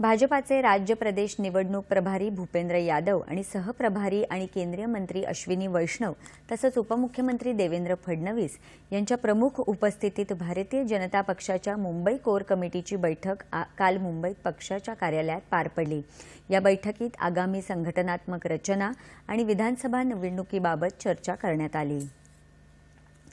भाजपाचे राज्य प्रदेश निवडणूक प्रभारी भूपेंद्र यादव आणि सहप्रभारी आणि केंद्रीय मंत्री अश्विनी वैष्णव तसंच उपमुख्यमंत्री देवेंद्र फडणवीस यांच्या प्रमुख उपस्थितीत भारतीय जनता पक्षाच्या मुंबई कोर कमिटीची बैठक काल मुंबईत पक्षाच्या कार्यालयात पार पडली या बैठकीत आगामी संघटनात्मक रचना आणि विधानसभा निवडणुकीबाबत चर्चा करण्यात आली